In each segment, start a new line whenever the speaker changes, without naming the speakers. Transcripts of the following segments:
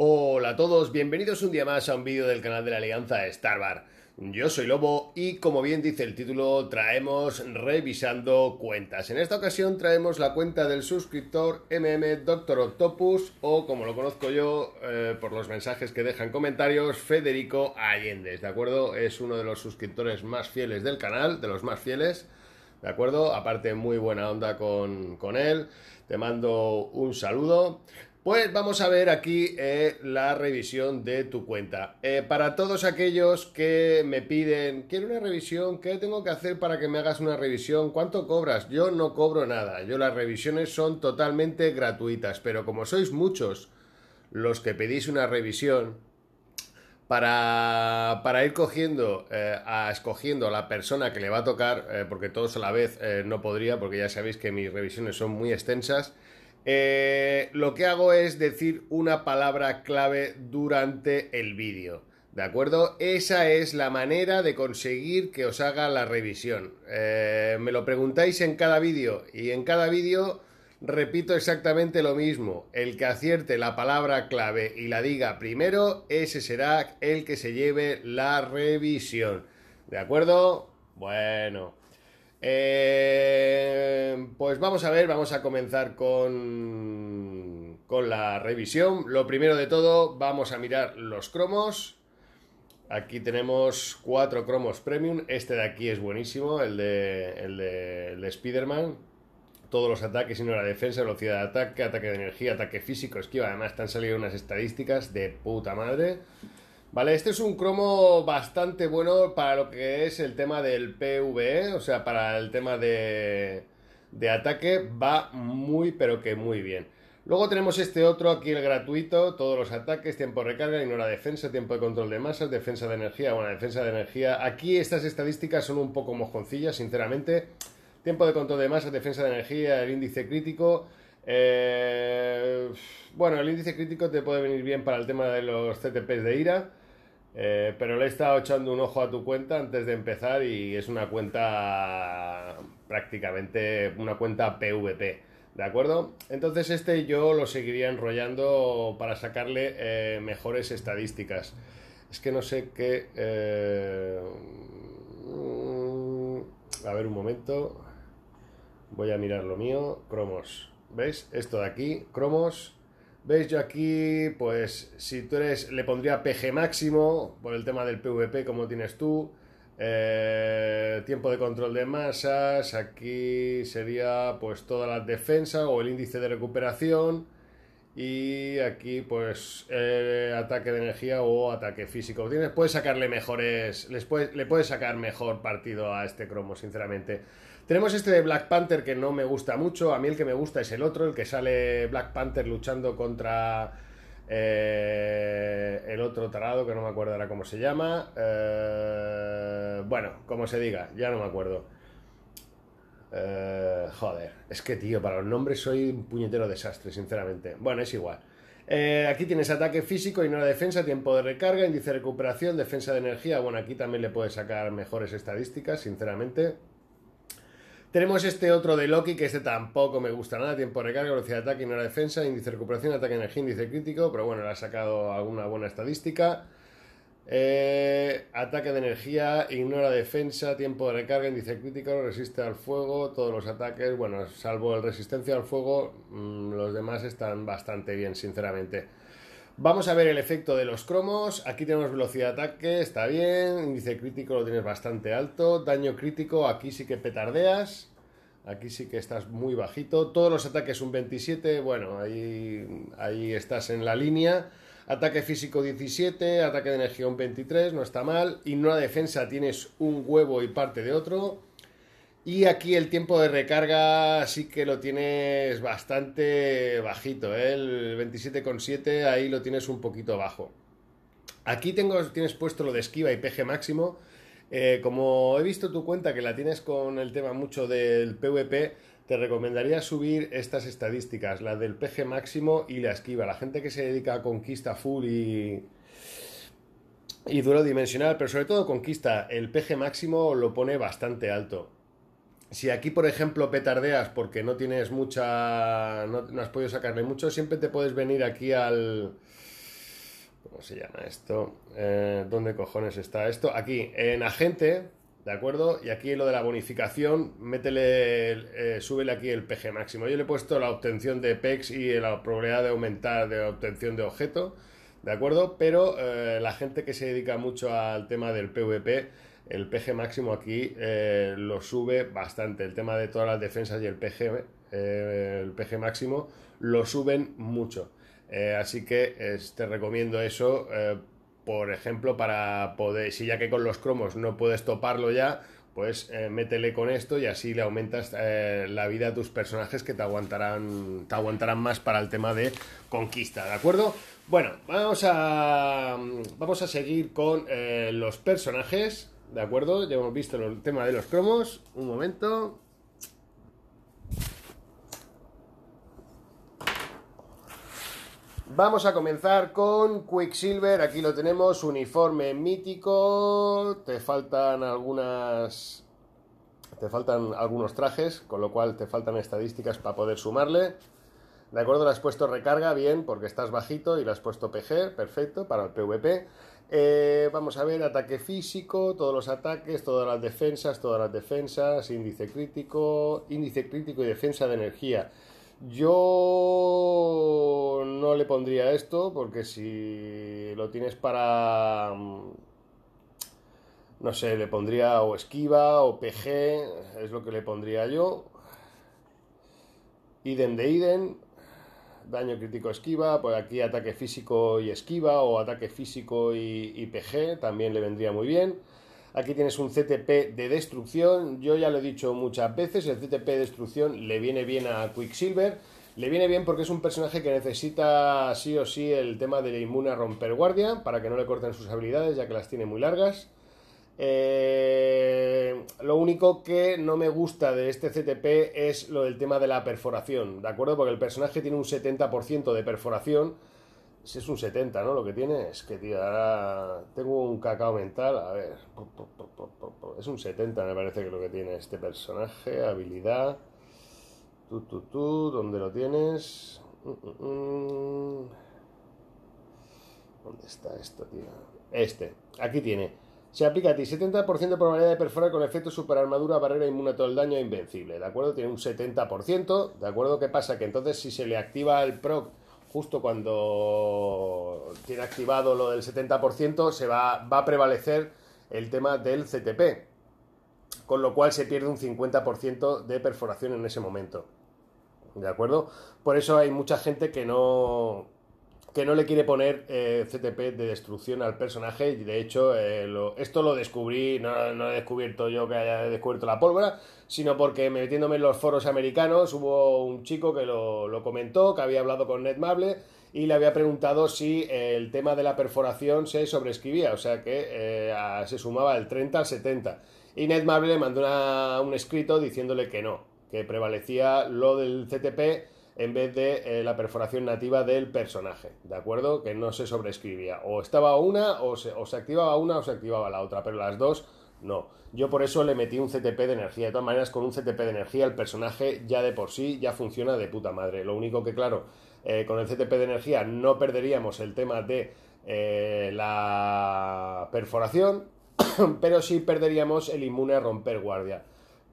Hola a todos, bienvenidos un día más a un vídeo del canal de la Alianza Starbar. Yo soy Lobo y como bien dice el título, traemos revisando cuentas. En esta ocasión traemos la cuenta del suscriptor MM Doctor Octopus o como lo conozco yo eh, por los mensajes que dejan comentarios, Federico Allende, ¿de acuerdo? Es uno de los suscriptores más fieles del canal, de los más fieles. ¿De acuerdo? Aparte, muy buena onda con, con él. Te mando un saludo. Pues vamos a ver aquí eh, la revisión de tu cuenta. Eh, para todos aquellos que me piden, quiero una revisión, ¿qué tengo que hacer para que me hagas una revisión? ¿Cuánto cobras? Yo no cobro nada, yo las revisiones son totalmente gratuitas, pero como sois muchos los que pedís una revisión, para, ir cogiendo, eh, a escogiendo a la persona que le va a tocar, porque todos a la vez no podría, porque ya sabéis que mis revisiones son muy extensas, eh, lo que hago es decir una palabra clave durante el vídeo. ¿De acuerdo? Esa es la manera de conseguir que os haga la revisión. Eh, me lo preguntáis en cada vídeo y en cada vídeo repito exactamente lo mismo. El que acierte la palabra clave y la diga primero, ese será el que se lleve la revisión. ¿De acuerdo? Bueno. Eh, pues vamos a ver, vamos a comenzar con, con la revisión. Lo primero de todo, vamos a mirar los cromos. Aquí tenemos cuatro cromos premium. Este de aquí es buenísimo, el de, el de, Spider-Man. Todos los ataques, sino la defensa, velocidad de ataque, ataque de energía, ataque físico, esquiva. Además, están han salido unas estadísticas de puta madre. Vale, este es un cromo bastante bueno para lo que es el tema del PvE, o sea, para el tema de, ataque va muy pero que muy bien. Luego tenemos este otro aquí, el gratuito, todos los ataques, tiempo de recarga, ignora defensa, tiempo de control de masas, defensa de energía, bueno, defensa de energía. Aquí estas estadísticas son un poco mojoncillas, sinceramente. Tiempo de control de masas, defensa de energía, el índice crítico. Eh, bueno, el índice crítico te puede venir bien para el tema de los CTPs de ira. Eh, pero le he estado echando un ojo a tu cuenta antes de empezar y es una cuenta prácticamente una cuenta PVP, ¿de acuerdo? Entonces este yo lo seguiría enrollando para sacarle eh, mejores estadísticas. Es que no sé qué... Eh, a ver un momento. Voy a mirar lo mío. Cromos. ¿Veis? Esto de aquí, cromos. ¿Veis? Yo aquí, pues, si tú eres, le pondría PG máximo por el tema del PvP, como tienes tú. Eh, tiempo de control de masas, aquí sería pues toda la defensa o el índice de recuperación. Y aquí pues eh, ataque de energía o ataque físico. Tienes, puedes sacarle mejores, le puedes sacar mejor partido a este cromo, sinceramente. Tenemos este de Black Panther que no me gusta mucho. A mí el que me gusta es el otro, el que sale Black Panther luchando contra eh, el otro tarado, que no me acuerdo ahora cómo se llama. Eh, bueno, como se diga, ya no me acuerdo. Eh, joder, es que tío, para los nombres soy un puñetero desastre, sinceramente. Bueno, es igual. aquí tienes ataque físico, y la defensa, tiempo de recarga, índice de recuperación, defensa de energía. Bueno, aquí también le puedes sacar mejores estadísticas, sinceramente. Tenemos este otro de Loki, que este tampoco me gusta nada. Tiempo de recarga, velocidad de ataque, ignora defensa, índice de recuperación, ataque de energía, índice crítico. Pero bueno, le ha sacado alguna buena estadística. Eh, ataque de energía, ignora defensa, tiempo de recarga, índice crítico, resiste al fuego, todos los ataques, bueno, salvo el resistencia al fuego, mm, los demás están bastante bien, sinceramente. Vamos a ver el efecto de los cromos. Aquí tenemos velocidad de ataque, está bien. Índice crítico lo tienes bastante alto. Daño crítico, aquí sí que petardeas. Aquí sí que estás muy bajito. Todos los ataques un 27. Bueno, ahí, ahí estás en la línea. Ataque físico 17, ataque de energía un 23, no está mal. Y una defensa tienes un huevo y parte de otro. Y aquí el tiempo de recarga sí que lo tienes bastante bajito, ¿eh? el 27,7 ahí lo tienes un poquito bajo. Aquí tengo, tienes puesto lo de esquiva y PG máximo. Eh, como he visto tu cuenta que la tienes con el tema mucho del PvP, te recomendaría subir estas estadísticas, la del PG máximo y la esquiva. La gente que se dedica a conquista full y, y duro dimensional, pero sobre todo conquista, el PG máximo lo pone bastante alto si aquí, por ejemplo, petardeas porque no tienes mucha. No, has podido sacarle mucho, siempre te puedes venir aquí al. ¿Cómo se llama esto? Eh, ¿Dónde cojones está esto? Aquí, en agente, ¿de acuerdo? Y aquí lo de la bonificación, métele, eh, súbele aquí el PG máximo. Yo le he puesto la obtención de PEX y la probabilidad de aumentar de obtención de objeto, ¿de acuerdo? Pero eh, la gente que se dedica mucho al tema del PvP el PG máximo aquí eh, lo sube bastante. El tema de todas las defensas y el PG, eh, el máximo lo suben mucho. Eh, así que te recomiendo eso, por ejemplo, para poder, si ya que con los cromos no puedes toparlo ya, pues métele con esto y así le aumentas la vida a tus personajes que te aguantarán, te aguantarán más para el tema de conquista, ¿de acuerdo? Bueno, vamos a, vamos a seguir con los personajes. ¿De acuerdo? Ya hemos visto el tema de los cromos. Un momento. Vamos a comenzar con Quicksilver. Aquí lo tenemos, uniforme mítico. Te faltan algunas. Te faltan algunos trajes, con lo cual te faltan estadísticas para poder sumarle. De acuerdo, le has puesto recarga, bien, porque estás bajito y le has puesto PG, perfecto, para el PvP. Eh, vamos a ver, ataque físico, todos los ataques, todas las defensas, todas las defensas, índice crítico, índice crítico y defensa de energía. Yo no le pondría esto porque si lo tienes para... Mm, no sé, le pondría o esquiva o PG, es lo que le pondría yo. Idem de Idem, daño crítico esquiva, por aquí ataque físico y esquiva o ataque físico y, y, PG también le vendría muy bien. Aquí tienes un CTP de destrucción, yo ya lo he dicho muchas veces, el CTP de destrucción le viene bien a Quicksilver, le viene bien porque es un personaje que necesita sí o sí el tema de inmune a romper guardia para que no le corten sus habilidades ya que las tiene muy largas. Eh, lo único que no me gusta de este CTP es lo del tema de la perforación, ¿de acuerdo? Porque el personaje tiene un 70% de perforación. Si es un 70, ¿no? Lo que tiene es que, tío, ahora tengo un cacao mental. A ver. Es un 70, me parece que lo que tiene este personaje. Habilidad. Tú, tú, tú. ¿Dónde lo tienes? Mm, mm, mm. ¿Dónde está esto, tío? Este. Aquí tiene. Se aplica a ti 70% de probabilidad de perforar con efecto superarmadura, barrera inmune a todo el daño e invencible. ¿De acuerdo? Tiene un 70%. ¿De acuerdo? ¿Qué pasa? Que entonces si se le activa el proc justo cuando tiene activado lo del 70%, se va, va a prevalecer el tema del CTP. Con lo cual se pierde un 50% de perforación en ese momento. ¿De acuerdo? Por eso hay mucha gente que no, que no le quiere poner eh, CTP de destrucción al personaje. Y de hecho, eh, esto lo descubrí, no, he descubierto yo que haya descubierto la pólvora, sino porque metiéndome en los foros americanos hubo un chico que lo, comentó, que había hablado con Ned Mable y le había preguntado si el tema de la perforación se sobreescribía, o sea que eh, se sumaba el 30 al 70. Y Ned Mable le mandó un escrito diciéndole que no, que prevalecía lo del CTP en vez de eh, la perforación nativa del personaje, ¿de acuerdo? Que no se sobrescribía, O estaba una, o se, activaba una, o se activaba la otra, pero las dos no. Yo por eso le metí un CTP de energía. De todas maneras, con un CTP de energía el personaje ya de por sí ya funciona de puta madre. Lo único que, claro, eh, con el CTP de energía no perderíamos el tema de eh, la perforación, pero sí perderíamos el inmune a romper guardia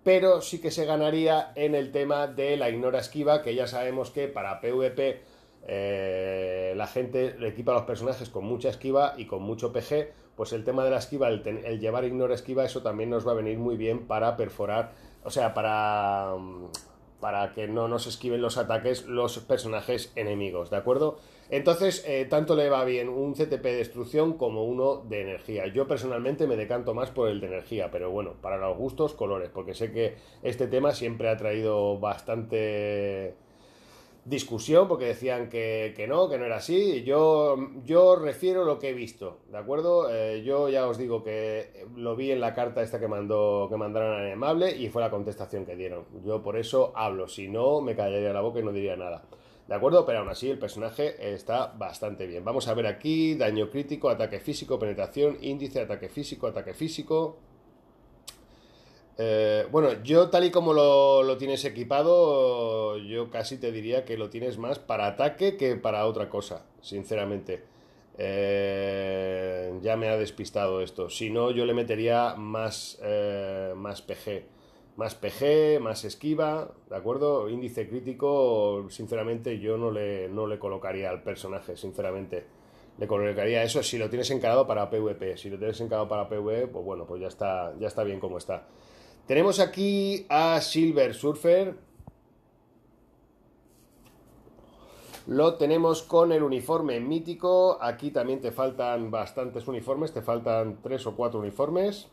pero sí que se ganaría en el tema de la ignora esquiva, que ya sabemos que para PvP eh, la gente equipa a los personajes con mucha esquiva y con mucho PG, pues el tema de la esquiva, el, llevar ignora esquiva, eso también nos va a venir muy bien para perforar, o sea, para mm, para que no nos esquiven los ataques los personajes enemigos, ¿de acuerdo? Entonces, eh, tanto le va bien un CTP de destrucción como uno de energía. Yo personalmente me decanto más por el de energía, pero bueno, para los gustos, colores, porque sé que este tema siempre ha traído bastante discusión porque decían que, no, que no era así. Yo, yo refiero lo que he visto, ¿de acuerdo? Eh, yo ya os digo que lo vi en la carta esta que mandó que mandaron a amable, y fue la contestación que dieron. Yo por eso hablo, si no me callaría la boca y no diría nada. ¿de acuerdo? Pero aún así el personaje está bastante bien. Vamos a ver aquí, daño crítico, ataque físico, penetración, índice, ataque físico, ataque físico. Eh, bueno, yo tal y como lo, tienes equipado, yo casi te diría que lo tienes más para ataque que para otra cosa, sinceramente. Eh, ya me ha despistado esto. Si no, yo le metería más, eh, más PG más PG, más esquiva, ¿de acuerdo? Índice crítico, sinceramente yo no le, le colocaría al personaje, sinceramente. Le colocaría eso si lo tienes encarado para PvP. Si lo tienes encarado para PvP, pues bueno, pues ya está, ya está bien como está. Tenemos aquí a Silver Surfer. Lo tenemos con el uniforme mítico. Aquí también te faltan bastantes uniformes, te faltan tres o cuatro uniformes.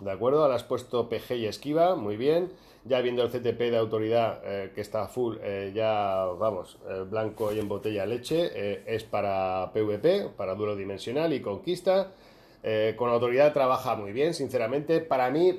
¿De acuerdo? Ahora has puesto PG y esquiva, muy bien. Ya viendo el CTP de autoridad eh, que está full, eh, ya vamos, eh, blanco y en botella leche, es para PvP, para duro dimensional y conquista. con autoridad trabaja muy bien, sinceramente. Para mí,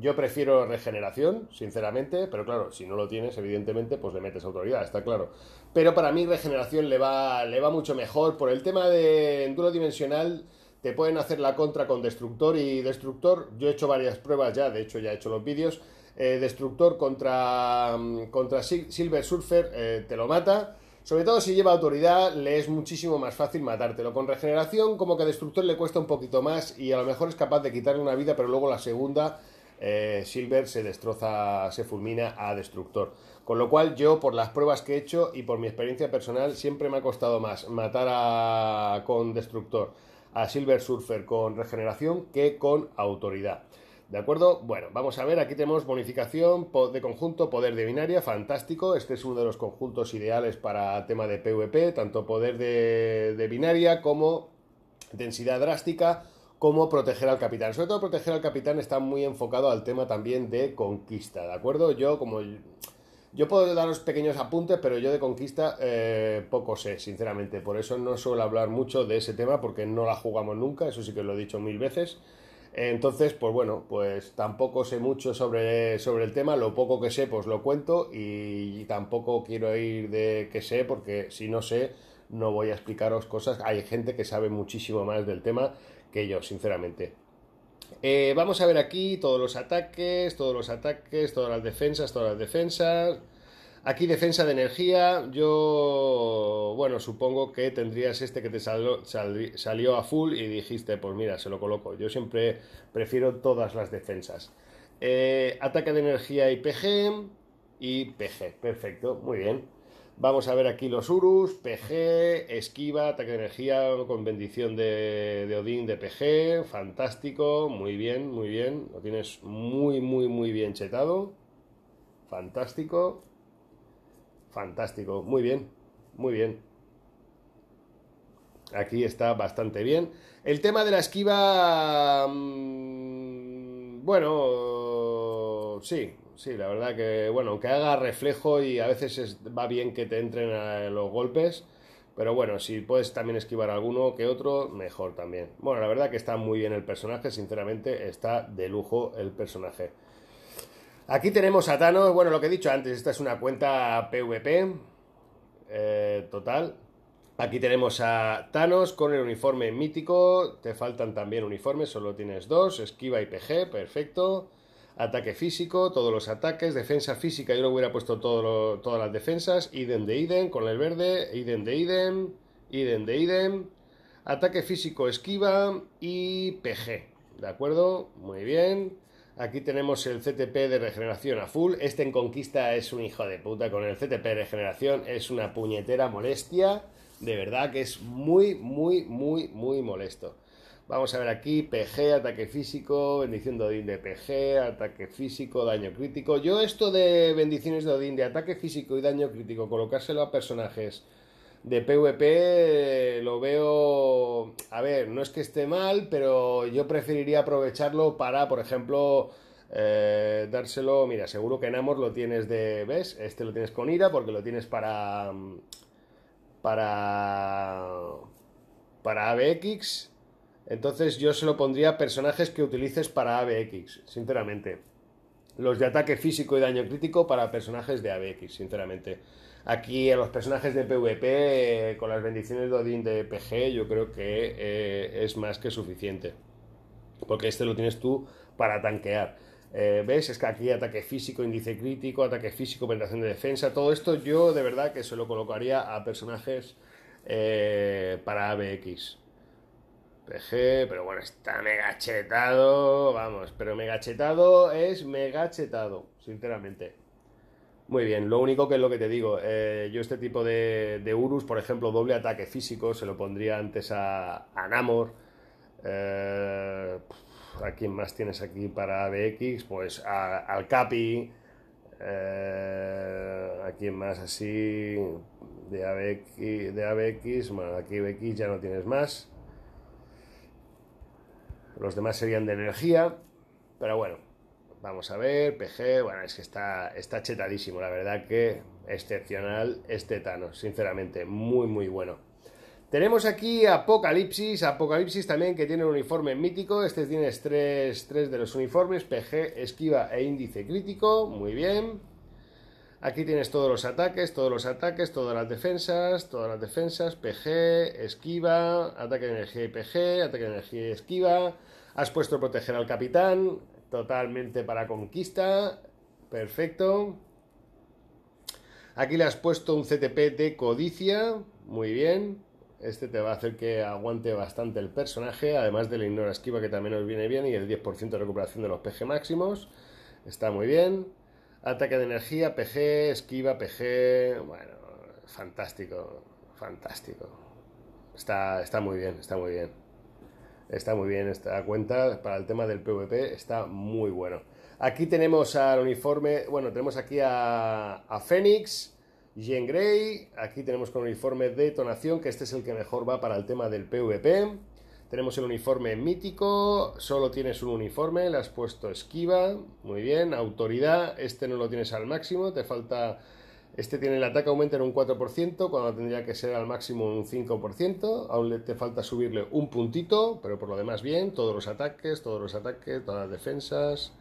yo prefiero regeneración, sinceramente, pero claro, si no lo tienes, evidentemente, pues le metes autoridad, está claro. Pero para mí, regeneración le va, le va mucho mejor por el tema de duro dimensional. Te pueden hacer la contra con destructor y destructor. Yo he hecho varias pruebas ya, de hecho ya he hecho los vídeos. Eh, destructor contra, mm, contra Silver Surfer eh, te lo mata. Sobre todo si lleva autoridad, le es muchísimo más fácil matártelo. Con regeneración, como que a Destructor le cuesta un poquito más y a lo mejor es capaz de quitarle una vida, pero luego la segunda, eh, Silver se destroza, se fulmina a Destructor. Con lo cual, yo, por las pruebas que he hecho y por mi experiencia personal, siempre me ha costado más matar a... con Destructor a Silver Surfer con regeneración que con autoridad. ¿De acuerdo? Bueno, vamos a ver, aquí tenemos bonificación de conjunto, poder de binaria, fantástico. Este es uno de los conjuntos ideales para tema de PvP, tanto poder de, binaria como densidad drástica, como proteger al capitán. Sobre todo proteger al capitán está muy enfocado al tema también de conquista, ¿de acuerdo? Yo como... Yo puedo daros pequeños apuntes, pero yo de conquista eh, poco sé, sinceramente. Por eso no suelo hablar mucho de ese tema, porque no la jugamos nunca, eso sí que lo he dicho mil veces. Entonces, pues bueno, pues tampoco sé mucho sobre, sobre el tema, lo poco que sé, pues lo cuento y tampoco quiero ir de que sé, porque si no sé, no voy a explicaros cosas. Hay gente que sabe muchísimo más del tema que yo, sinceramente. Eh, vamos a ver aquí todos los ataques, todos los ataques, todas las defensas, todas las defensas. Aquí defensa de energía, yo, bueno, supongo que tendrías este que te salió, a full y dijiste, pues mira, se lo coloco. Yo siempre prefiero todas las defensas. Eh, ataque de energía y PG, y PG, perfecto, muy bien. Vamos a ver aquí los Urus, PG, esquiva, ataque de energía con bendición de, de, Odín de PG, fantástico, muy bien, muy bien, lo tienes muy, muy, muy bien chetado, fantástico, fantástico, muy bien, muy bien. Aquí está bastante bien. El tema de la esquiva, mm, bueno, sí, sí, la verdad que, bueno, aunque haga reflejo y a veces va bien que te entren a los golpes, pero bueno, si puedes también esquivar alguno que otro, mejor también. Bueno, la verdad que está muy bien el personaje, sinceramente está de lujo el personaje. Aquí tenemos a Thanos, bueno, lo que he dicho antes, esta es una cuenta PvP eh, total. Aquí tenemos a Thanos con el uniforme mítico, te faltan también uniformes, solo tienes dos, esquiva y PG, perfecto ataque físico, todos los ataques, defensa física, yo lo hubiera puesto todas las defensas, idem de idem, con el verde, idem de idem, idem de idem, ataque físico, esquiva y PG, ¿de acuerdo? Muy bien. Aquí tenemos el CTP de regeneración a full. Este en conquista es un hijo de puta. Con el CTP de regeneración es una puñetera molestia. De verdad que es muy, muy, muy, muy molesto. Vamos a ver aquí, PG, ataque físico, bendición de Odín de PG, ataque físico, daño crítico. Yo esto de bendiciones de Odín de ataque físico y daño crítico, colocárselo a personajes de PvP lo veo, a ver, no es que esté mal, pero yo preferiría aprovecharlo para, por ejemplo, eh, dárselo, mira, seguro que en Amor lo tienes de, ¿ves? Este lo tienes con ira porque lo tienes para, para, para ABX entonces yo se lo pondría a personajes que utilices para ABX, sinceramente. Los de ataque físico y daño crítico para personajes de ABX, sinceramente. Aquí a los personajes de PvP, eh, con las bendiciones de Odin de PG, yo creo que eh, es más que suficiente. Porque este lo tienes tú para tanquear. Eh, ¿Ves? Es que aquí ataque físico, índice crítico, ataque físico, penetración de defensa. Todo esto yo de verdad que se lo colocaría a personajes para ABX. PG, pero bueno, está mega chetado, vamos, pero mega chetado es mega chetado, sinceramente. Muy bien, lo único que es lo que te digo, eh, yo este tipo de, de, Urus, por ejemplo, doble ataque físico, se lo pondría antes a, Namor. Eh, ¿A quién más tienes aquí para ABX? Pues al Capi. Eh, ¿A quién más así? De ABX, de ABX, bueno, aquí BX ya no tienes más los demás serían de energía, pero bueno, vamos a ver, PG, bueno, es que está, está chetadísimo, la verdad que excepcional este Thanos, sinceramente, muy muy bueno. Tenemos aquí Apocalipsis, Apocalipsis también que tiene un uniforme mítico, este tiene tres, tres de los uniformes, PG, esquiva e índice crítico, muy bien. Aquí tienes todos los ataques, todos los ataques, todas las defensas, todas las defensas, PG, esquiva, ataque de energía y PG, ataque de energía y esquiva. Has puesto proteger al capitán, totalmente para conquista, perfecto. Aquí le has puesto un CTP de codicia, muy bien. Este te va a hacer que aguante bastante el personaje, además de la ignora esquiva que también nos viene bien y el 10% de recuperación de los PG máximos. Está muy bien. Ataque de energía, PG, esquiva, PG. Bueno, fantástico, fantástico. Está, está muy bien, está muy bien. Está muy bien esta cuenta para el tema del PvP, está muy bueno. Aquí tenemos al uniforme, bueno, tenemos aquí a, a Fénix, Jean Grey, aquí tenemos con uniforme de que este es el que mejor va para el tema del PvP. Tenemos el uniforme mítico, solo tienes un uniforme, le has puesto esquiva, muy bien, autoridad, este no lo tienes al máximo, te falta, este tiene el ataque aumenta en un 4%, cuando tendría que ser al máximo un 5%, aún te falta subirle un puntito, pero por lo demás bien, todos los ataques, todos los ataques, todas las defensas,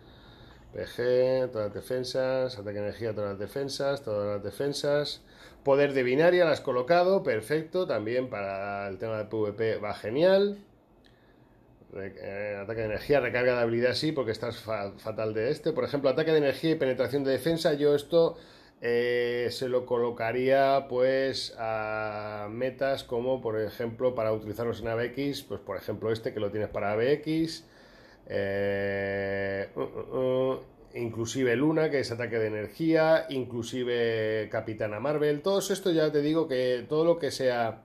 PG, todas las defensas, ataque energía, todas las defensas, todas las defensas. Poder de binaria, la has colocado, perfecto. También para el tema de PvP va genial. Eh, ataque de energía, recarga de habilidad sí, porque estás fatal de este. Por ejemplo, ataque de energía y penetración de defensa, yo esto eh, se lo colocaría pues a metas como por ejemplo para utilizarlos en ABX, pues por ejemplo este que lo tienes para ABX. Eh, uh, uh, uh, inclusive Luna, que es ataque de energía, inclusive Capitana Marvel, todo esto ya te digo que todo lo que sea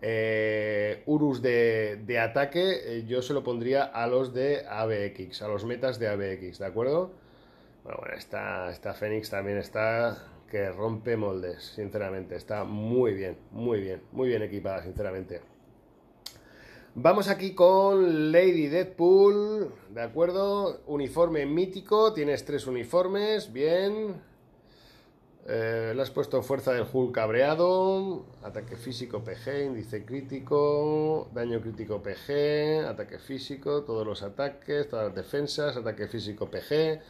eh, Urus de, ataque, eh, yo se lo pondría a los de ABX, a los metas de ABX, ¿de acuerdo? Bueno, bueno, esta, esta Fénix también está que rompe moldes, sinceramente. Está muy bien, muy bien, muy bien equipada, sinceramente. Vamos aquí con Lady Deadpool, ¿de acuerdo? Uniforme mítico, tienes tres uniformes, bien. Eh, le has puesto fuerza del Hulk cabreado, ataque físico PG, índice crítico, daño crítico PG, ataque físico, todos los ataques, todas las defensas, ataque físico PG.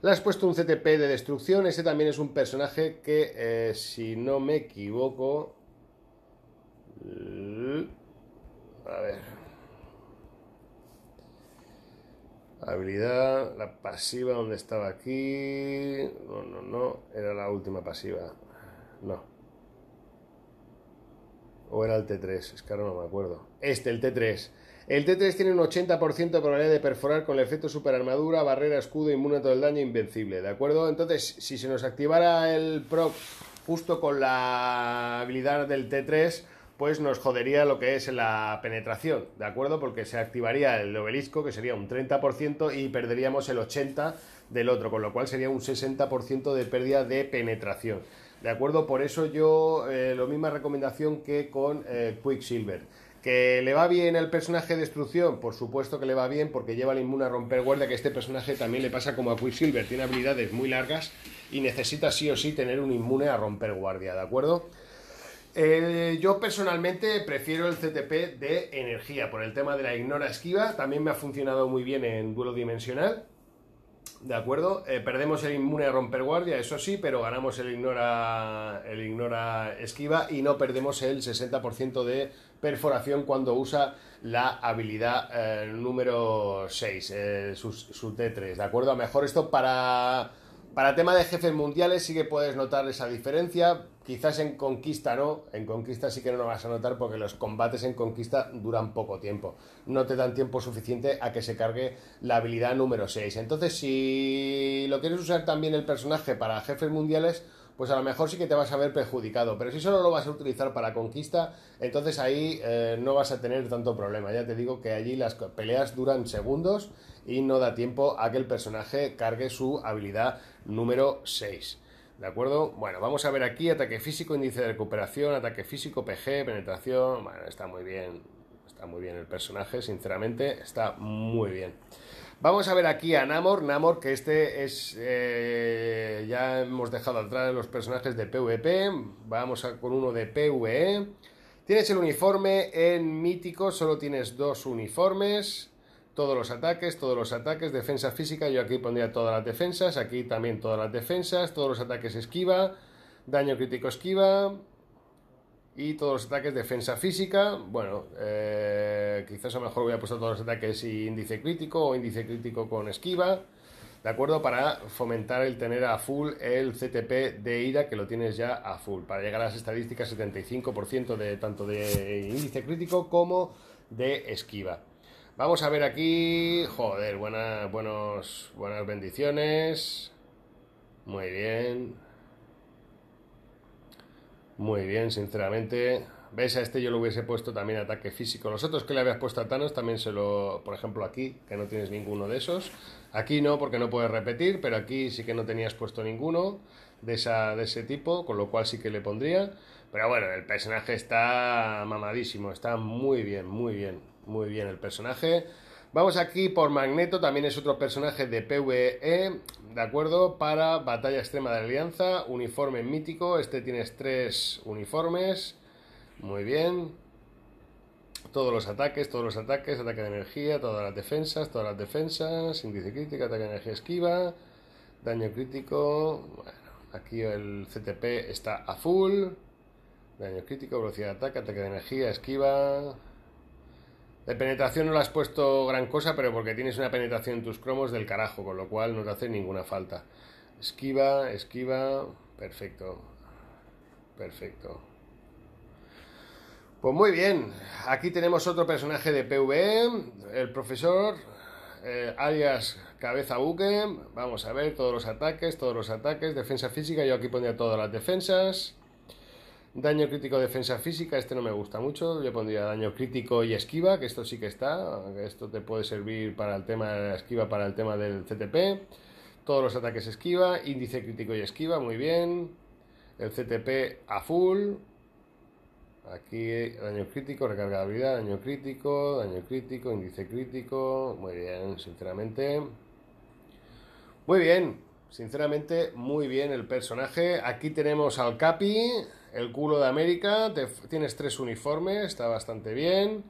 Le has puesto un CTP de destrucción, ese también es un personaje que, eh, si no me equivoco... A ver, Habilidad, la pasiva, donde estaba aquí? No, no, no, era la última pasiva. No. O era el T3, es que ahora no me acuerdo. Este, el T3. El T3 tiene un 80% de probabilidad de perforar con el efecto superarmadura, barrera, escudo, inmune a todo el daño, invencible, ¿de acuerdo? Entonces, si se nos activara el proc justo con la habilidad del T3, pues nos jodería lo que es la penetración, ¿de acuerdo? Porque se activaría el obelisco, que sería un 30%, y perderíamos el 80% del otro, con lo cual sería un 60% de pérdida de penetración. ¿De acuerdo? Por eso yo, eh, lo misma recomendación que con eh, Quicksilver. ¿Que le va bien al personaje de destrucción? Por supuesto que le va bien porque lleva el inmune a romper guardia, que este personaje también le pasa como a Quicksilver, tiene habilidades muy largas y necesita sí o sí tener un inmune a romper guardia, ¿de acuerdo? Eh, yo personalmente prefiero el CTP de energía por el tema de la ignora esquiva. También me ha funcionado muy bien en duelo dimensional. De acuerdo, eh, perdemos el inmune a romper guardia, eso sí, pero ganamos el ignora, el ignora esquiva y no perdemos el 60% de perforación cuando usa la habilidad eh, número 6, su T3, ¿de acuerdo? A mejor esto para para tema de jefes mundiales sí que puedes notar esa diferencia, quizás en conquista no, en conquista sí que no lo vas a notar porque los combates en conquista duran poco tiempo, no te dan tiempo suficiente a que se cargue la habilidad número 6. Entonces si lo quieres usar también el personaje para jefes mundiales, pues a lo mejor sí que te vas a ver perjudicado. Pero si solo lo vas a utilizar para conquista, entonces ahí eh, no vas a tener tanto problema. Ya te digo que allí las peleas duran segundos y no da tiempo a que el personaje cargue su habilidad número 6. ¿De acuerdo? Bueno, vamos a ver aquí ataque físico, índice de recuperación, ataque físico, PG, penetración. Bueno, está muy bien. Está muy bien el personaje, sinceramente, está muy bien. Vamos a ver aquí a Namor, Namor que este es, eh, ya hemos dejado atrás los personajes de PvP, vamos con uno de PvE. Tienes el uniforme en mítico, solo tienes dos uniformes, todos los ataques, todos los ataques, defensa física, yo aquí pondría todas las defensas, aquí también todas las defensas, todos los ataques esquiva, daño crítico esquiva, y todos los ataques defensa física, bueno, eh, quizás a lo mejor voy a puesto todos los ataques y índice crítico o índice crítico con esquiva, ¿de acuerdo? Para fomentar el tener a full el CTP de ida, que lo tienes ya a full, para llegar a las estadísticas 75% de tanto de índice crítico como de esquiva. Vamos a ver aquí, joder, buenas, buenos, buenas bendiciones. Muy bien, muy bien, sinceramente. ¿Ves? A este yo lo hubiese puesto también ataque físico. Los otros que le habías puesto a Thanos también se lo. Por ejemplo, aquí, que no tienes ninguno de esos. Aquí no, porque no puedes repetir, pero aquí sí que no tenías puesto ninguno de, esa, de ese tipo, con lo cual sí que le pondría. Pero bueno, el personaje está mamadísimo, está muy bien, muy bien, muy bien el personaje. Vamos aquí por Magneto, también es otro personaje de PvE, ¿de acuerdo? Para Batalla Extrema de la Alianza, uniforme mítico, este tienes tres uniformes, muy bien. Todos los ataques, todos los ataques, ataque de energía, todas las defensas, todas las defensas, índice crítico, ataque de energía esquiva, daño crítico, bueno, aquí el CTP está a full, daño crítico, velocidad de ataque, ataque de energía, esquiva, de penetración no le has puesto gran cosa, pero porque tienes una penetración en tus cromos del carajo, con lo cual no te hace ninguna falta. Esquiva, esquiva, perfecto. Perfecto. Pues muy bien, aquí tenemos otro personaje de PvE, el profesor, eh, alias cabeza buque. Vamos a ver todos los ataques, todos los ataques, defensa física, yo aquí pondría todas las defensas. Daño crítico, defensa física, este no me gusta mucho. Yo pondría daño crítico y esquiva, que esto sí que está. Esto te puede servir para el tema de esquiva, para el tema del CTP. Todos los ataques esquiva, índice crítico y esquiva, muy bien. El CTP a full. Aquí daño crítico, recargabilidad, daño crítico, daño crítico, índice crítico. Muy bien, sinceramente. Muy bien. Sinceramente, muy bien el personaje. Aquí tenemos al Capi, el culo de América. tienes tres uniformes, está bastante bien.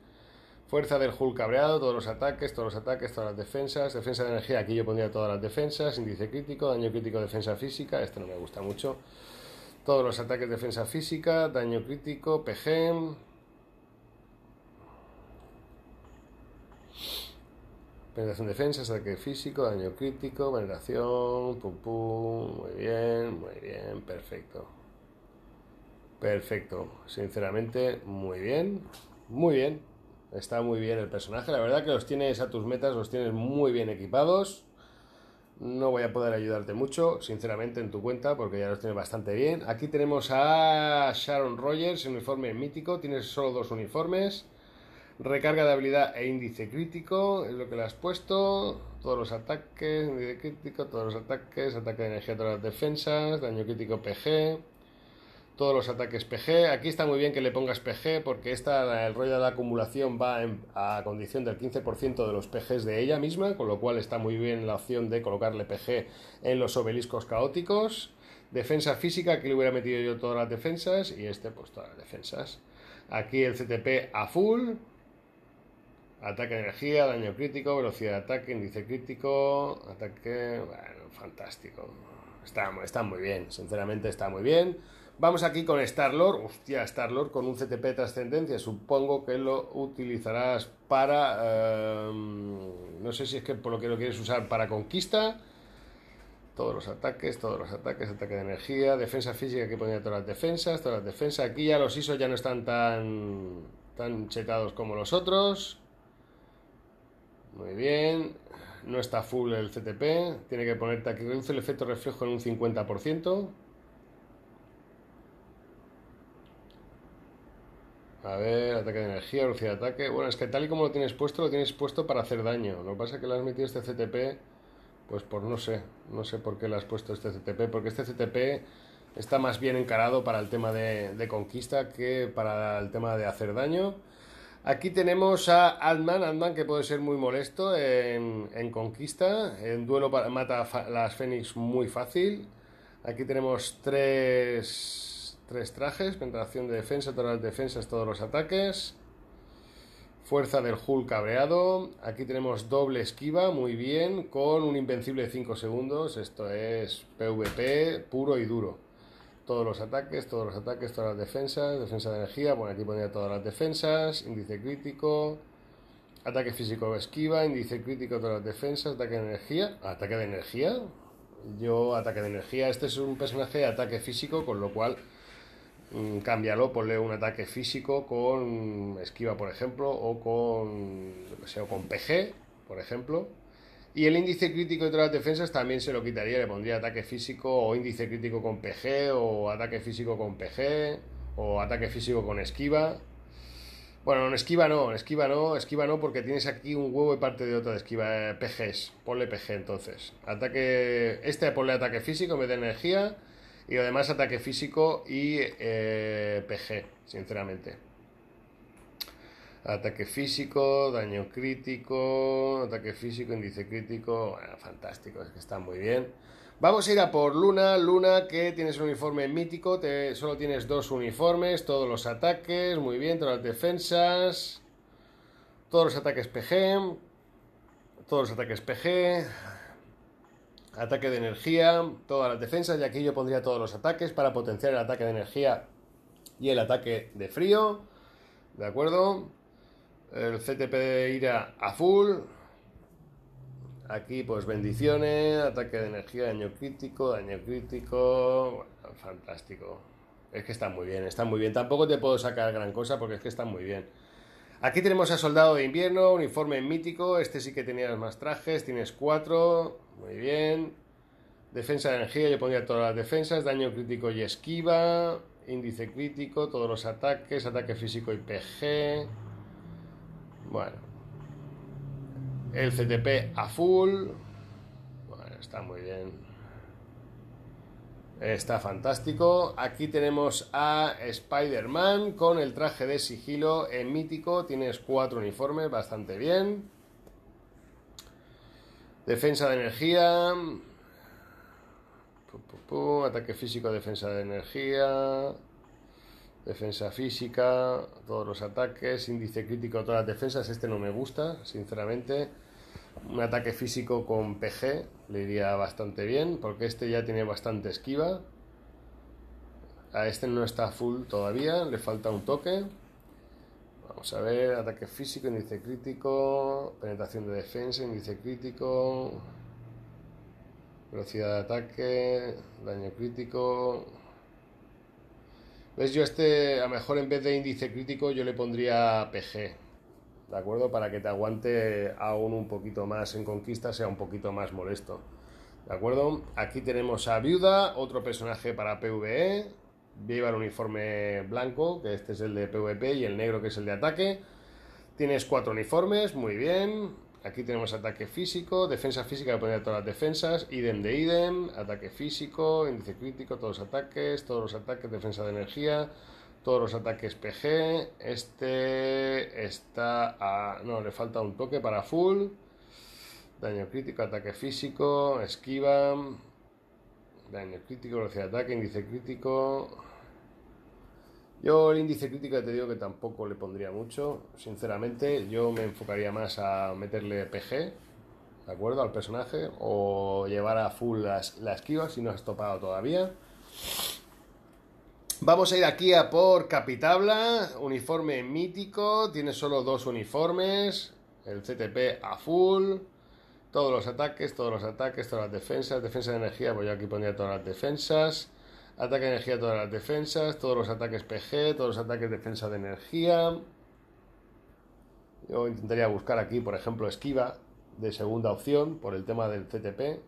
Fuerza del Hulk cabreado, todos los ataques, todos los ataques, todas las defensas. Defensa de energía, aquí yo pondría todas las defensas. Índice crítico, daño crítico, defensa física. Este no me gusta mucho. Todos los ataques, defensa física, daño crítico, PG. Penetración defensa, ataque físico, daño crítico, veneración, pum pum, muy bien, muy bien, perfecto. Perfecto, sinceramente, muy bien, muy bien. Está muy bien el personaje, la verdad que los tienes a tus metas, los tienes muy bien equipados. No voy a poder ayudarte mucho, sinceramente, en tu cuenta, porque ya los tienes bastante bien. Aquí tenemos a Sharon Rogers, uniforme mítico, tienes solo dos uniformes. Recarga de habilidad e índice crítico, es lo que le has puesto. Todos los ataques, índice crítico, todos los ataques, ataque de energía, todas las defensas, daño crítico PG, todos los ataques PG. Aquí está muy bien que le pongas PG porque esta, el rollo de acumulación va a condición del 15% de los PGs de ella misma, con lo cual está muy bien la opción de colocarle PG en los obeliscos caóticos. Defensa física, aquí le hubiera metido yo todas las defensas y este pues todas las defensas. Aquí el CTP a full, Ataque de energía, daño crítico, velocidad de ataque, índice crítico, ataque... Bueno, fantástico. Está, está muy bien, sinceramente está muy bien. Vamos aquí con Starlord. lord Hostia, star con un CTP de trascendencia. Supongo que lo utilizarás para... Em, no sé si es que por lo que lo quieres usar para conquista. Todos los ataques, todos los ataques, ataque de energía, defensa física que ponía todas las defensas, todas las defensas. Aquí ya los ISO ya no están tan, tan chetados como los otros. Muy bien. No está full el CTP. Tiene que ponerte aquí. Reduce el efecto reflejo en un 50%. A ver, ataque de energía, velocidad de ataque. Bueno, es que tal y como lo tienes puesto, lo tienes puesto para hacer daño. Lo que pasa es que le has metido este CTP, pues por no sé. No sé por qué le has puesto este CTP. Porque este CTP está más bien encarado para el tema de, de conquista que para el tema de hacer daño. Aquí tenemos a Altman, Altman que puede ser muy molesto en, conquista, en duelo mata a las Fénix muy fácil. Aquí tenemos tres, tres trajes, penetración de defensa, todas las defensas, todos los ataques. Fuerza del Hulk cabreado. Aquí tenemos doble esquiva, muy bien, con un invencible de 5 segundos. Esto es PvP puro y duro todos los ataques, todos los ataques, todas las defensas, defensa de energía, bueno, aquí ponía todas las defensas, índice crítico, ataque físico esquiva, índice crítico, todas las defensas, ataque de energía, ataque de energía, yo ataque de energía, este es un personaje de ataque físico, con lo cual cambialo mm, cámbialo, ponle un ataque físico con esquiva, por ejemplo, o con, o con PG, por ejemplo, y el índice crítico de todas las defensas también se lo quitaría, le pondría ataque físico o índice crítico con PG o ataque físico con PG o ataque físico con esquiva. Bueno, en esquiva no, en esquiva no, esquiva no porque tienes aquí un huevo y parte de otra de esquiva eh, PGs. Ponle PG entonces. Ataque este ponle ataque físico me da energía y además ataque físico y eh, PG, sinceramente. Ataque físico, daño crítico, ataque físico, índice crítico. fantástico, es que está muy bien. Vamos a ir a por Luna. Luna, que tienes un uniforme mítico, solo tienes dos uniformes, todos los ataques, muy bien, todas las defensas, todos los ataques PG, todos los ataques PG, ataque de energía, todas las defensas, y aquí yo pondría todos los ataques para potenciar el ataque de energía y el ataque de frío, ¿de acuerdo? El CTP de ira a full. Aquí, pues bendiciones, ataque de energía, daño crítico, daño crítico. fantástico. Es que está muy bien, está muy bien. Tampoco te puedo sacar gran cosa porque es que está muy bien. Aquí tenemos a Soldado de Invierno, uniforme mítico. Este sí que los más trajes, tienes cuatro. Muy bien. Defensa de energía, yo pondría todas las defensas. Daño crítico y esquiva. Índice crítico, todos los ataques, ataque físico y PG. Bueno. El CTP a full. Bueno, está muy bien. Está fantástico. Aquí tenemos a Spider-Man con el traje de sigilo en mítico. Tienes cuatro uniformes, bastante bien. Defensa de energía. Ataque físico, defensa de energía defensa física, todos los ataques, índice crítico todas las defensas, este no me gusta, sinceramente. Un ataque físico con PG le iría bastante bien, porque este ya tiene bastante esquiva. A este no está full todavía, le falta un toque. Vamos a ver, ataque físico, índice crítico, penetración de defensa, índice crítico, velocidad de ataque, daño crítico, ¿Ves? Yo este, a lo mejor en vez de índice crítico, yo le pondría PG, ¿de acuerdo? Para que te aguante aún un poquito más en conquista, sea un poquito más molesto, ¿de acuerdo? Aquí tenemos a Viuda, otro personaje para PvE, viva el uniforme blanco, que este es el de PvP, y el negro que es el de ataque. Tienes cuatro uniformes, muy bien. Aquí tenemos ataque físico, defensa física, poner todas las defensas, idem de idem, ataque físico, índice crítico, todos los ataques, todos los ataques, defensa de energía, todos los ataques PG. Este está a. No, le falta un toque para full. Daño crítico, ataque físico, esquiva, daño crítico, velocidad de ataque, índice crítico. Yo el índice crítico te digo que tampoco le pondría mucho, sinceramente. Yo me enfocaría más a meterle PG, ¿de acuerdo? Al personaje, o llevar a full las, la esquiva si no has topado todavía. Vamos a ir aquí a por Capitabla, uniforme mítico, tiene solo dos uniformes, el CTP a full, todos los ataques, todos los ataques, todas las defensas, defensa de energía, pues yo aquí pondría todas las defensas. Ataque de energía a todas las defensas, todos los ataques PG, todos los ataques defensa de energía. Yo intentaría buscar aquí, por ejemplo, esquiva de segunda opción por el tema del CTP.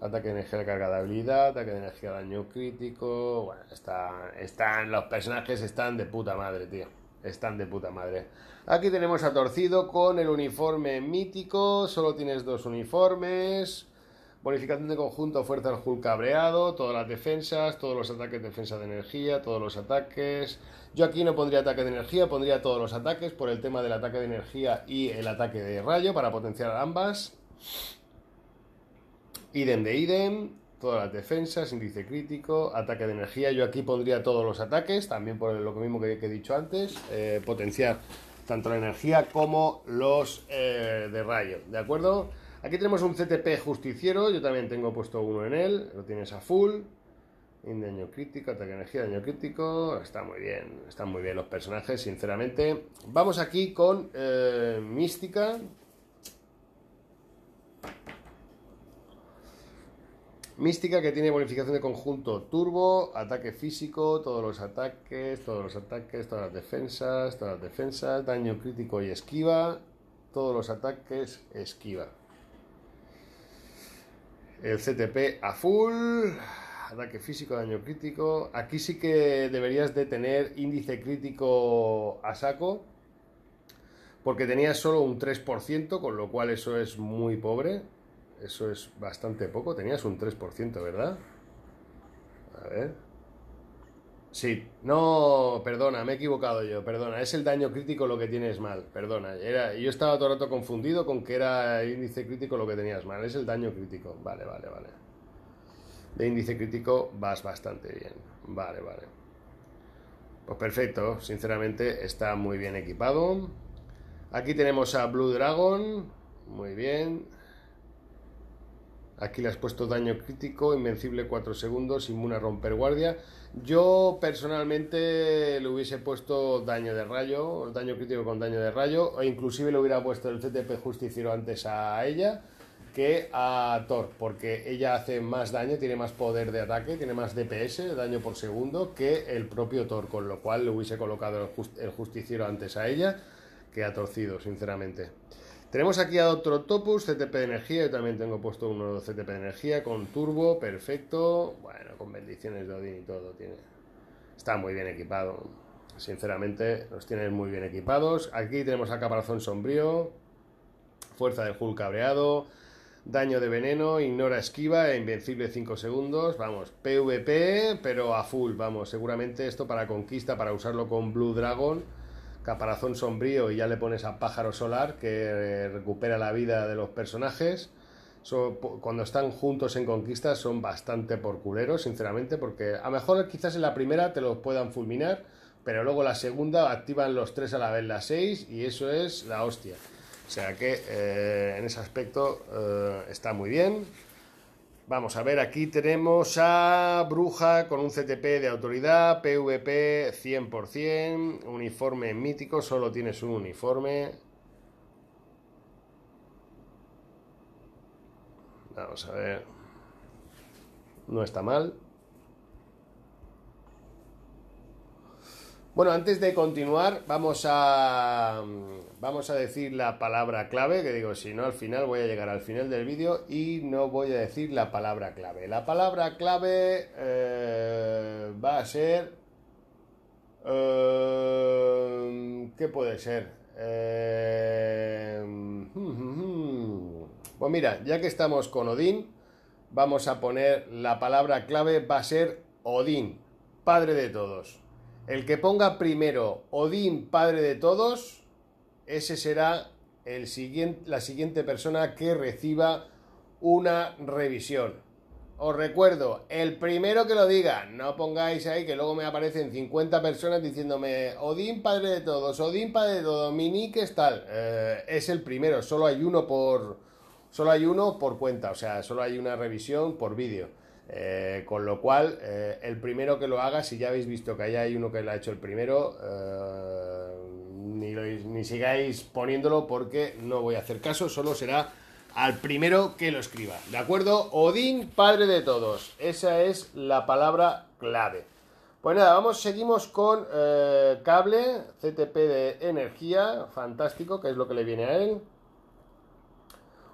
Ataque de energía de carga de habilidad, ataque de energía de daño crítico. Bueno, están, los personajes están de puta madre, tío. Están de puta madre. Aquí tenemos a Torcido con el uniforme mítico. Solo tienes dos uniformes. Bonificación de conjunto fuerza al Hulk cabreado, todas las defensas, todos los ataques defensa de energía, todos los ataques. Yo aquí no pondría ataque de energía, pondría todos los ataques por el tema del ataque de energía y el ataque de rayo para potenciar ambas. Idem de idem, todas las defensas, índice crítico, ataque de energía. Yo aquí pondría todos los ataques, también por lo mismo que, he dicho antes, eh, potenciar tanto la energía como los eh, de rayo, ¿de acuerdo? Aquí tenemos un CTP justiciero, yo también tengo puesto uno en él, lo tienes a full. daño crítico, ataque de energía, daño crítico. Está muy bien, están muy bien los personajes, sinceramente. Vamos aquí con eh, Mística. Mística que tiene bonificación de conjunto turbo, ataque físico, todos los ataques, todos los ataques, todas las defensas, todas las defensas, daño crítico y esquiva, todos los ataques, esquiva. El CTP a full, ataque físico, daño crítico. Aquí sí que deberías de tener índice crítico a saco, porque tenías solo un 3%, con lo cual eso es muy pobre. Eso es bastante poco. Tenías un 3%, ¿verdad? A ver. Sí, no, perdona, me he equivocado yo, perdona, es el daño crítico lo que tienes mal, perdona, yo estaba todo el rato confundido con que era índice crítico lo que tenías mal, es el daño crítico, vale, vale, vale. De índice crítico vas bastante bien, vale, vale. Pues perfecto, sinceramente está muy bien equipado. Aquí tenemos a Blue Dragon, muy bien. Aquí le has puesto daño crítico, invencible 4 segundos, inmune a romper guardia. Yo personalmente le hubiese puesto daño de rayo, daño crítico con daño de rayo, o inclusive le hubiera puesto el CTP justiciero antes a ella que a Thor, porque ella hace más daño, tiene más poder de ataque, tiene más DPS, daño por segundo, que el propio Thor, con lo cual le hubiese colocado el, el justiciero antes a ella que a Torcido, sinceramente. Tenemos aquí a otro Topus, CTP de energía, yo también tengo puesto uno de CTP de energía con turbo, perfecto, bueno, con bendiciones de Odin y todo, tiene. está muy bien equipado, sinceramente los tienen muy bien equipados. Aquí tenemos a Caparazón Sombrío, Fuerza de Hulk cabreado, Daño de veneno, ignora esquiva, e invencible 5 segundos, vamos, PvP, pero a full, vamos, seguramente esto para conquista, para usarlo con Blue Dragon Caparazón Sombrío y ya le pones a Pájaro Solar, que eh, recupera la vida de los personajes. cuando están juntos en conquista son bastante por culeros, sinceramente, porque a lo mejor quizás en la primera te los puedan fulminar, pero luego la segunda activan los tres a la vez, las seis, y eso es la hostia. O sea que eh, en ese aspecto eh, está muy bien. Vamos a ver, aquí tenemos a Bruja con un CTP de autoridad, PvP 100%, uniforme mítico, solo tienes un uniforme. Vamos a ver. No está mal. Bueno, antes de continuar, vamos a, mm, vamos a decir la palabra clave, que digo, si no, al final voy a llegar al final del vídeo y no voy a decir la palabra clave. La palabra clave eh, va a ser... Eh, ¿Qué puede ser? Eh, pues mira, ya que estamos con Odín, vamos a poner la palabra clave, va a ser Odín, padre de todos. El que ponga primero Odín, padre de todos, ese será el siguiente, la siguiente persona que reciba una revisión. Os recuerdo, el primero que lo diga, no pongáis ahí que luego me aparecen 50 personas diciéndome Odín padre de todos, Odín padre de todos, mi es tal. Eh, es el primero, solo hay uno por. Solo hay uno por cuenta, o sea, solo hay una revisión por vídeo. Eh, con lo cual, eh, el primero que lo haga, si ya habéis visto que allá hay uno que lo ha hecho el primero, eh, ni, ni sigáis poniéndolo porque no voy a hacer caso, solo será al primero que lo escriba. ¿De acuerdo? Odín, padre de todos. Esa es la palabra clave. Pues nada, vamos, seguimos con cable, CTP de energía, fantástico, que es lo que le viene a él.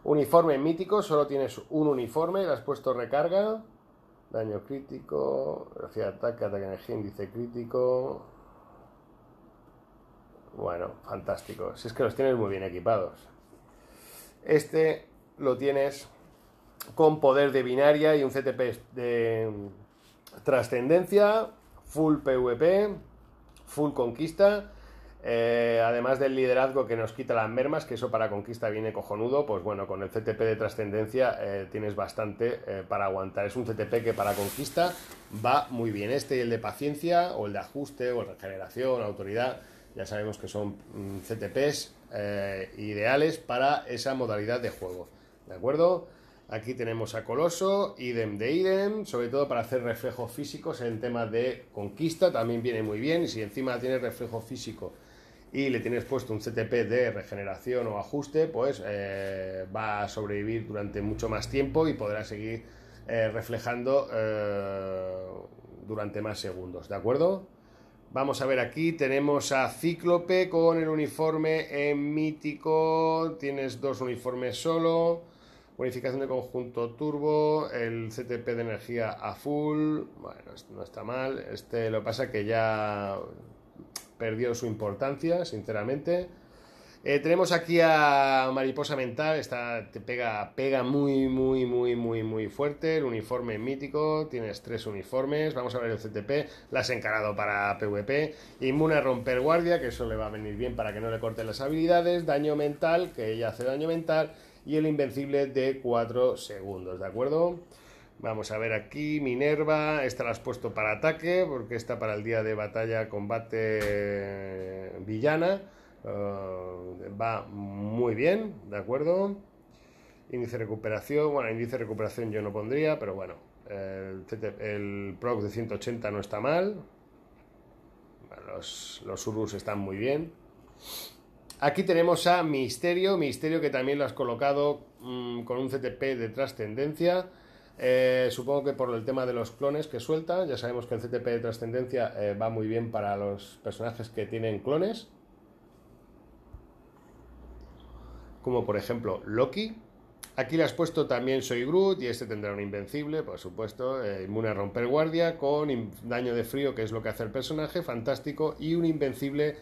Uniforme mítico, solo tienes un uniforme, le has puesto recarga. Daño crítico. Velocidad de ataque, ataque de energía, índice crítico. Bueno, fantástico. Si es que los tienes muy bien equipados. Este lo tienes con poder de binaria y un CTP de trascendencia, full PvP, full conquista eh, además del liderazgo que nos quita las mermas, que eso para conquista viene cojonudo, pues bueno, con el CTP de trascendencia eh, tienes bastante eh, para aguantar. Es un CTP que para conquista va muy bien. Este y el de paciencia, o el de ajuste, o el de regeneración, autoridad, ya sabemos que son mm, CTPs ideales para esa modalidad de juego. ¿De acuerdo? Aquí tenemos a Coloso, idem de idem, sobre todo para hacer reflejos físicos en temas de conquista, también viene muy bien. Y si encima tienes reflejo físico y le tienes puesto un CTP de regeneración o ajuste, pues eh, va a sobrevivir durante mucho más tiempo y podrá seguir eh, reflejando eh, durante más segundos, ¿de acuerdo? Vamos a ver aquí, tenemos a Cíclope con el uniforme en mítico, tienes dos uniformes solo, bonificación de conjunto turbo, el CTP de energía a full, bueno, no está mal, este lo pasa que ya perdió su importancia, sinceramente. Eh, tenemos aquí a Mariposa Mental, esta te pega, pega muy, muy, muy, muy, muy fuerte. El uniforme mítico, tienes tres uniformes. Vamos a ver el CTP, la has encarado para PvP. Inmune a romper guardia, que eso le va a venir bien para que no le corten las habilidades. Daño mental, que ella hace daño mental. Y el invencible de 4 segundos, ¿de acuerdo? Vamos a ver aquí, Minerva, esta la has puesto para ataque, porque está para el día de batalla, combate villana. Eh, va muy bien, ¿de acuerdo? Índice de recuperación, bueno, índice de recuperación yo no pondría, pero bueno, el, PROC de 180 no está mal. Los, los Urus están muy bien. Aquí tenemos a Misterio, Misterio que también lo has colocado mm, con un CTP de trascendencia eh, supongo que por el tema de los clones que suelta, ya sabemos que el CTP de trascendencia eh, va muy bien para los personajes que tienen clones. Como por ejemplo Loki. Aquí le has puesto también Soy Groot y este tendrá un invencible, por supuesto, eh, inmune a romper guardia, con daño de frío, que es lo que hace el personaje, fantástico, y un invencible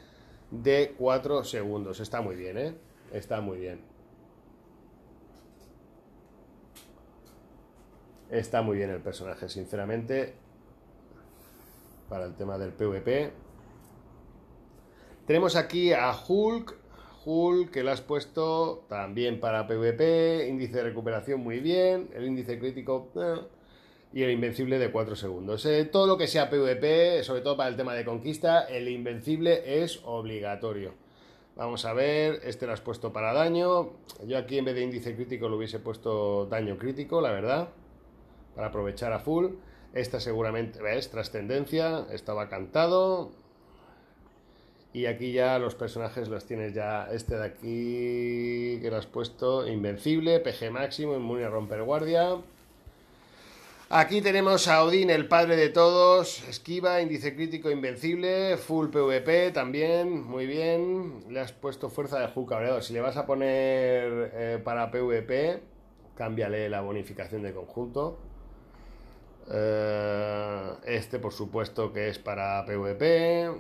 de 4 segundos. Está muy bien, ¿eh? Está muy bien. Está muy bien el personaje, sinceramente. Para el tema del PvP. Tenemos aquí a Hulk. Hulk que lo has puesto también para PvP. Índice de recuperación muy bien. El índice crítico. Eh. y el invencible de 4 segundos. Eh, todo lo que sea PvP, sobre todo para el tema de conquista, el invencible es obligatorio. Vamos a ver, este lo has puesto para daño. Yo aquí en vez de índice crítico lo hubiese puesto daño crítico, la verdad para aprovechar a full. Esta seguramente es trascendencia, estaba cantado. Y aquí ya los personajes los tienes ya. Este de aquí que lo has puesto, invencible, PG máximo, inmune a romper guardia. Aquí tenemos a Odín, el padre de todos, esquiva, índice crítico invencible, full PvP también, muy bien. Le has puesto fuerza de jucabreador. Si le vas a poner eh, para PvP, cámbiale la bonificación de conjunto. Eh, este, por supuesto, que es para PvP.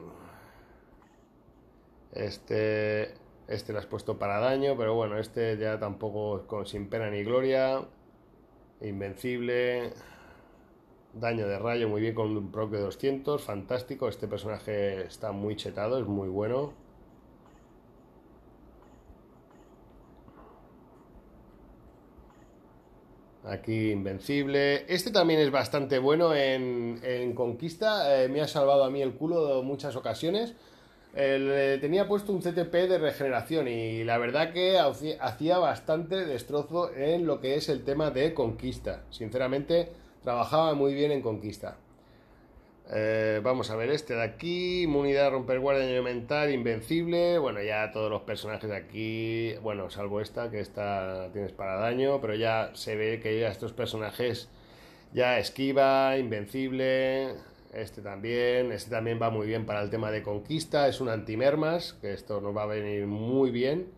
Este, este lo has puesto para daño, pero bueno, este ya tampoco con, sin pena ni gloria. Invencible. Daño de rayo, muy bien con un proc de 200, fantástico. Este personaje está muy chetado, es muy bueno. Aquí Invencible. Este también es bastante bueno en, Conquista. Eh, me ha salvado a mí el culo muchas ocasiones. Eh, tenía puesto un CTP de regeneración y la verdad que hacía bastante destrozo en lo que es el tema de Conquista. Sinceramente, trabajaba muy bien en Conquista. Eh, vamos a ver este de aquí, inmunidad, romper guardia, elemental, invencible. Bueno, ya todos los personajes de aquí, bueno, salvo esta, que esta tienes para daño, pero ya se ve que ya estos personajes ya esquiva, invencible. Este también, este también va muy bien para el tema de conquista, es un antimermas, que esto nos va a venir muy bien.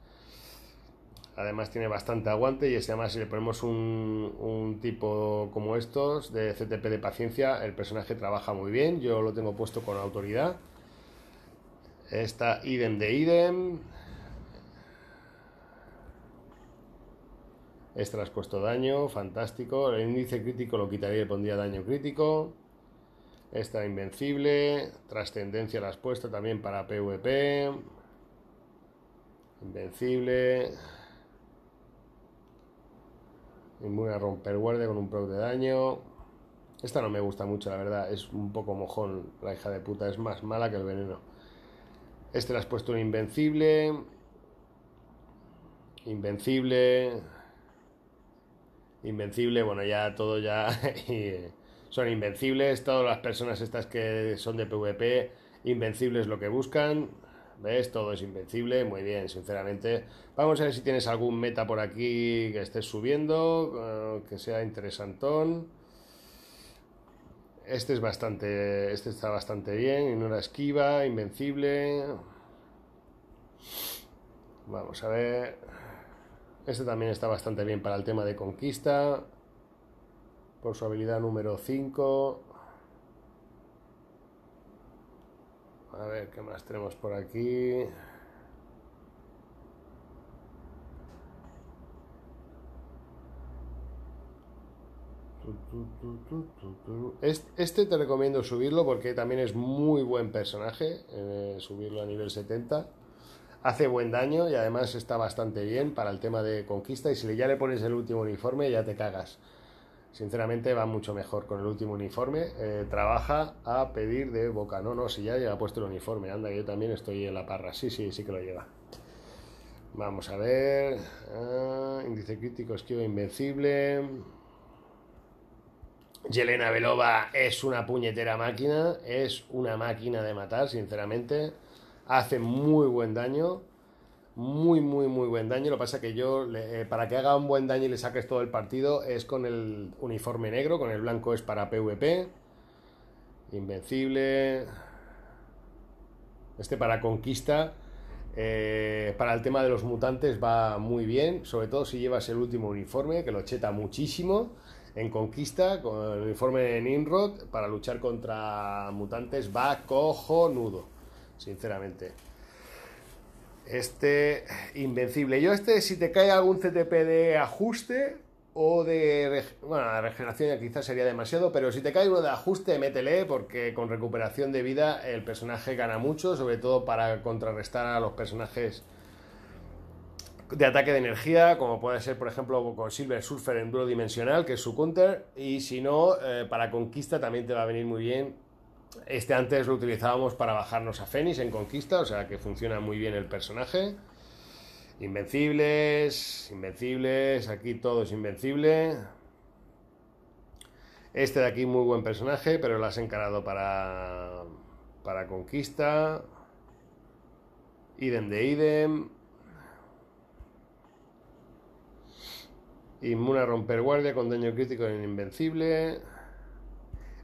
Además tiene bastante aguante y es además si le ponemos un, tipo como estos de CTP de paciencia, el personaje trabaja muy bien, yo lo tengo puesto con autoridad. Esta idem de idem. Esta la has puesto daño, fantástico. El índice crítico lo quitaría y pondría daño crítico. Esta invencible. Trascendencia la has puesto también para PvP. Invencible. Inmune a romper guardia con un pro de daño. Esta no me gusta mucho, la verdad. Es un poco mojón. La hija de puta es más mala que el veneno. Este le has puesto un invencible. Invencible. Invencible, bueno, ya todo ya. Eh, son invencibles. Todas las personas estas que son de PvP, invencibles lo que buscan. ¿Ves? Todo es invencible. Muy bien, sinceramente. Vamos a ver si tienes algún meta por aquí que estés subiendo, eh, que sea interesantón. Este es bastante. Este está bastante bien. una esquiva, invencible. Vamos a ver. Este también está bastante bien para el tema de conquista. Por su habilidad número 5. A ver, ¿qué más tenemos por aquí? Este te recomiendo subirlo porque también es muy buen personaje, eh, subirlo a nivel 70. Hace buen daño y además está bastante bien para el tema de conquista y si ya le pones el último uniforme ya te cagas sinceramente va mucho mejor con el último uniforme. Eh, trabaja a pedir de boca. No, no, si ya lleva puesto el uniforme. Anda, yo también estoy en la parra. Sí, sí, sí que lo lleva. Vamos a ver. Ah, índice crítico, esquiva invencible. Yelena Belova es una puñetera máquina. Es una máquina de matar, sinceramente. Hace muy buen daño muy, muy, muy buen daño. Lo que pasa es que yo, eh, para que haga un buen daño y le saques todo el partido, es con el uniforme negro, con el blanco es para PvP. Invencible. Este para conquista. Eh, para el tema de los mutantes va muy bien, sobre todo si llevas el último uniforme, que lo cheta muchísimo. En conquista, con el uniforme Nimrod, para luchar contra mutantes va cojonudo, sinceramente. Este, invencible. Yo este, si te cae algún CTP de ajuste o de... Bueno, regeneración ya quizás sería demasiado, pero si te cae uno de ajuste, métele, porque con recuperación de vida el personaje gana mucho, sobre todo para contrarrestar a los personajes de ataque de energía, como puede ser, por ejemplo, con Silver Surfer en duro dimensional, que es su counter, y si no, eh, para conquista también te va a venir muy bien este antes lo utilizábamos para bajarnos a Fénix en Conquista, o sea que funciona muy bien el personaje. Invencibles, invencibles, aquí todo es invencible. Este de aquí muy buen personaje, pero lo has encarado para, Conquista. Idem de idem. Inmune a romper guardia con daño crítico en Invencible.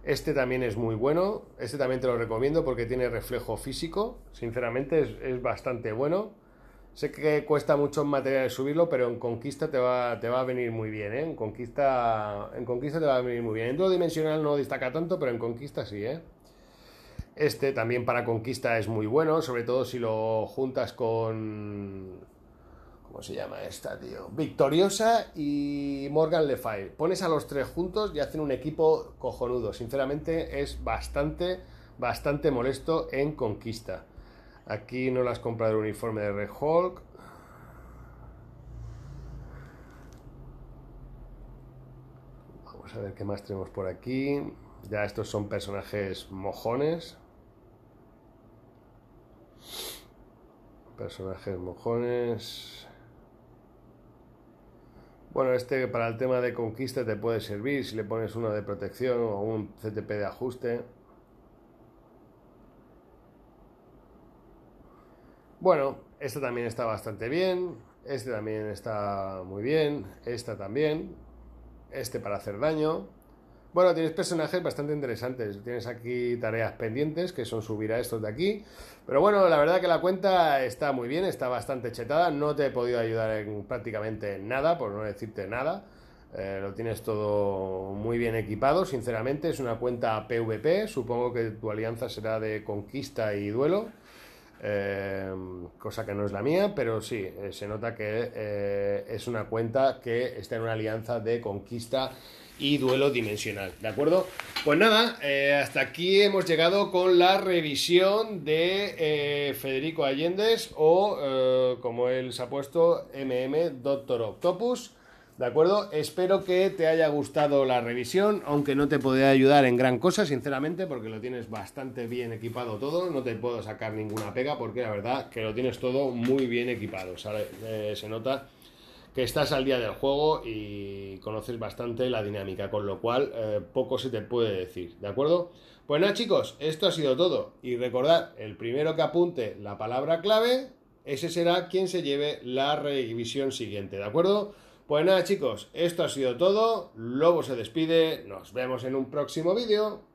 Este también es muy bueno, este también te lo recomiendo porque tiene reflejo físico, sinceramente es, bastante bueno. Sé que cuesta mucho en material subirlo, pero en Conquista te va, te va a venir muy bien, ¿eh? En Conquista, en Conquista te va a venir muy bien. En todo dimensional no destaca tanto, pero en Conquista sí, ¿eh? Este también para Conquista es muy bueno, sobre todo si lo juntas con, ¿Cómo se llama esta, tío? Victoriosa y Morgan Le Pones a los tres juntos y hacen un equipo cojonudo. Sinceramente, es bastante, bastante molesto en conquista. Aquí no las comprado el uniforme de Red Hulk. Vamos a ver qué más tenemos por aquí. Ya estos son personajes mojones. Personajes mojones. Bueno, este para el tema de conquista te puede servir si le pones una de protección o un CTP de ajuste. Bueno, esta también está bastante bien. Este también está muy bien. Esta también. Este para hacer daño. Bueno, tienes personajes bastante interesantes. Tienes aquí tareas pendientes, que son subir a estos de aquí. Pero bueno, la verdad que la cuenta está muy bien, está bastante chetada. No te he podido ayudar en prácticamente nada, por no decirte nada. Eh, lo tienes todo muy bien equipado, sinceramente. Es una cuenta PvP. Supongo que tu alianza será de conquista y duelo. Eh, cosa que no es la mía, pero sí, eh, se nota que es una cuenta que está en una alianza de conquista y duelo dimensional, ¿de acuerdo? Pues nada, eh, hasta aquí hemos llegado con la revisión de eh, Federico Allende o, eh, como él se ha puesto, MM Doctor Octopus, ¿de acuerdo? Espero que te haya gustado la revisión, aunque no te podría ayudar en gran cosa, sinceramente, porque lo tienes bastante bien equipado todo, no te puedo sacar ninguna pega, porque la verdad que lo tienes todo muy bien equipado, se nota estás al día del juego y conoces bastante la dinámica, con lo cual eh, poco se te puede decir, ¿de acuerdo? Pues nada chicos, esto ha sido todo y recordad, el primero que apunte la palabra clave, ese será quien se lleve la revisión siguiente, ¿de acuerdo? Pues nada chicos, esto ha sido todo, Lobo se despide, nos vemos en un próximo vídeo.